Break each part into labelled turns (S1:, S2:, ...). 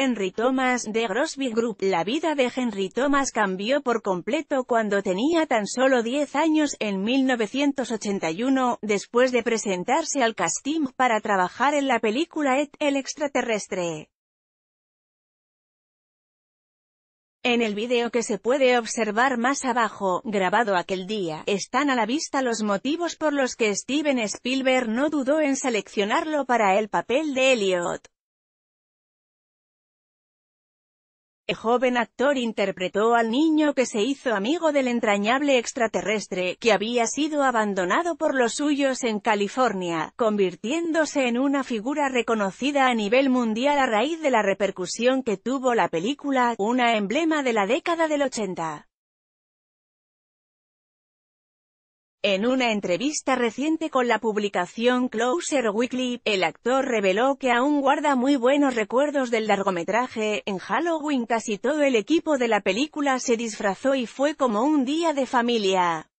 S1: Henry Thomas de Grosby Group. La vida de Henry Thomas cambió por completo cuando tenía tan solo 10 años, en 1981, después de presentarse al casting para trabajar en la película Ed, el extraterrestre. En el vídeo que se puede observar más abajo, grabado aquel día, están a la vista los motivos por los que Steven Spielberg no dudó en seleccionarlo para el papel de Elliot. El este joven actor interpretó al niño que se hizo amigo del entrañable extraterrestre, que había sido abandonado por los suyos en California, convirtiéndose en una figura reconocida a nivel mundial a raíz de la repercusión que tuvo la película, una emblema de la década del 80. En una entrevista reciente con la publicación Closer Weekly, el actor reveló que aún guarda muy buenos recuerdos del largometraje. En Halloween casi todo el equipo de la película se disfrazó y fue como un día de familia.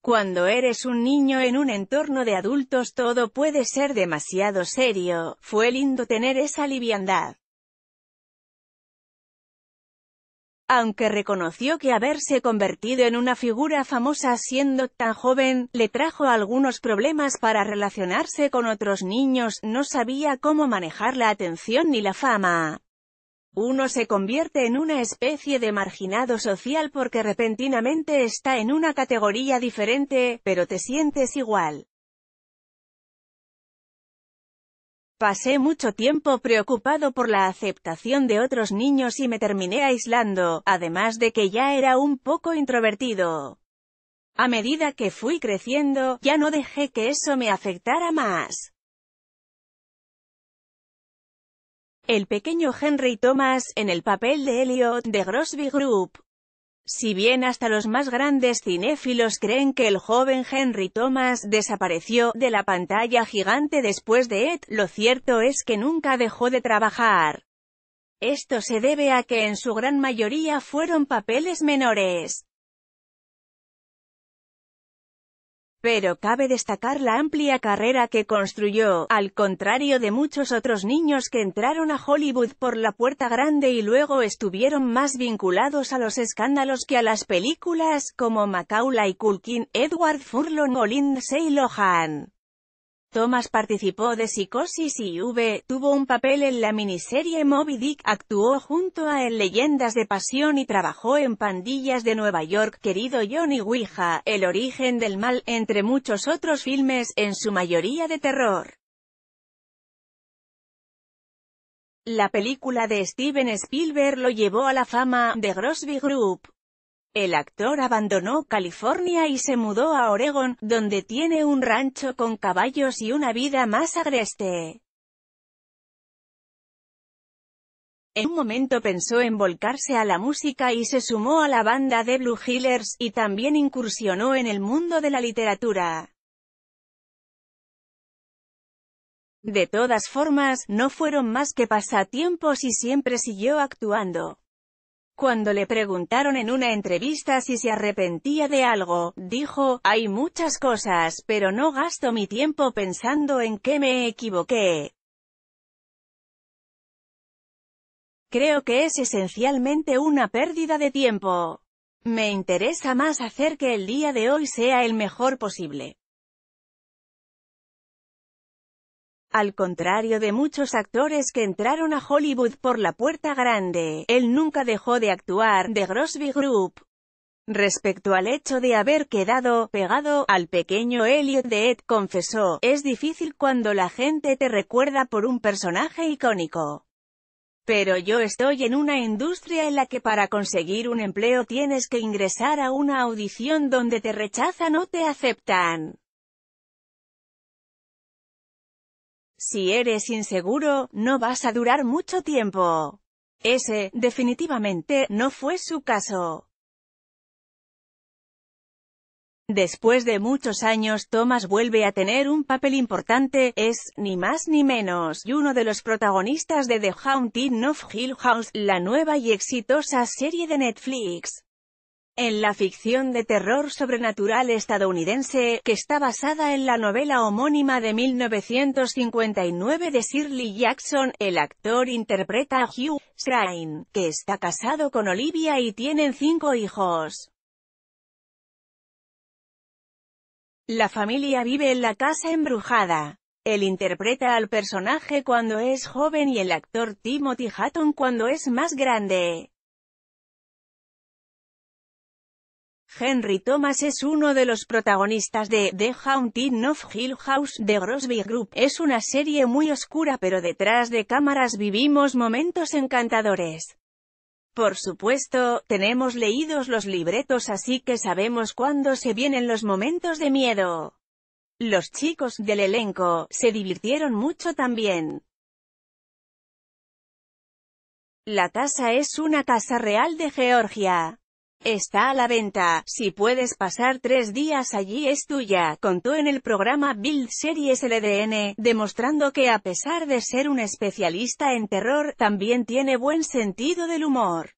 S1: Cuando eres un niño en un entorno de adultos todo puede ser demasiado serio, fue lindo tener esa liviandad. aunque reconoció que haberse convertido en una figura famosa siendo tan joven, le trajo algunos problemas para relacionarse con otros niños, no sabía cómo manejar la atención ni la fama. Uno se convierte en una especie de marginado social porque repentinamente está en una categoría diferente, pero te sientes igual. Pasé mucho tiempo preocupado por la aceptación de otros niños y me terminé aislando, además de que ya era un poco introvertido. A medida que fui creciendo, ya no dejé que eso me afectara más. El pequeño Henry Thomas, en el papel de Elliot, de Grosby Group, si bien hasta los más grandes cinéfilos creen que el joven Henry Thomas desapareció de la pantalla gigante después de Ed, lo cierto es que nunca dejó de trabajar. Esto se debe a que en su gran mayoría fueron papeles menores. pero cabe destacar la amplia carrera que construyó, al contrario de muchos otros niños que entraron a Hollywood por la puerta grande y luego estuvieron más vinculados a los escándalos que a las películas, como Macaulay Culkin, Edward Furlong o Lindsay Lohan. Thomas participó de Psicosis y V, tuvo un papel en la miniserie Moby Dick, actuó junto a En Leyendas de Pasión y trabajó en Pandillas de Nueva York, Querido Johnny Ouija, El origen del mal, entre muchos otros filmes, en su mayoría de terror. La película de Steven Spielberg lo llevó a la fama, de Grosby Group. El actor abandonó California y se mudó a Oregon, donde tiene un rancho con caballos y una vida más agreste. En un momento pensó en volcarse a la música y se sumó a la banda de Blue Healers, y también incursionó en el mundo de la literatura. De todas formas, no fueron más que pasatiempos y siempre siguió actuando. Cuando le preguntaron en una entrevista si se arrepentía de algo, dijo, hay muchas cosas, pero no gasto mi tiempo pensando en qué me equivoqué. Creo que es esencialmente una pérdida de tiempo. Me interesa más hacer que el día de hoy sea el mejor posible. Al contrario de muchos actores que entraron a Hollywood por la puerta grande, él nunca dejó de actuar, de Grosby Group. Respecto al hecho de haber quedado pegado al pequeño Elliot de Ed, confesó, es difícil cuando la gente te recuerda por un personaje icónico. Pero yo estoy en una industria en la que para conseguir un empleo tienes que ingresar a una audición donde te rechazan o te aceptan. Si eres inseguro, no vas a durar mucho tiempo. Ese, definitivamente, no fue su caso. Después de muchos años, Thomas vuelve a tener un papel importante, es, ni más ni menos, y uno de los protagonistas de The Haunting of Hill House, la nueva y exitosa serie de Netflix en la ficción de terror sobrenatural estadounidense, que está basada en la novela homónima de 1959 de Shirley Jackson, el actor interpreta a Hugh Shrine, que está casado con Olivia y tienen cinco hijos. La familia vive en la casa embrujada. Él interpreta al personaje cuando es joven y el actor Timothy Hatton cuando es más grande. Henry Thomas es uno de los protagonistas de The Haunting of Hill House de Grosby Group. Es una serie muy oscura pero detrás de cámaras vivimos momentos encantadores. Por supuesto, tenemos leídos los libretos así que sabemos cuándo se vienen los momentos de miedo. Los chicos del elenco se divirtieron mucho también. La casa es una casa real de Georgia. Está a la venta, si puedes pasar tres días allí es tuya, contó en el programa Build Series LDN, demostrando que a pesar de ser un especialista en terror, también tiene buen sentido del humor.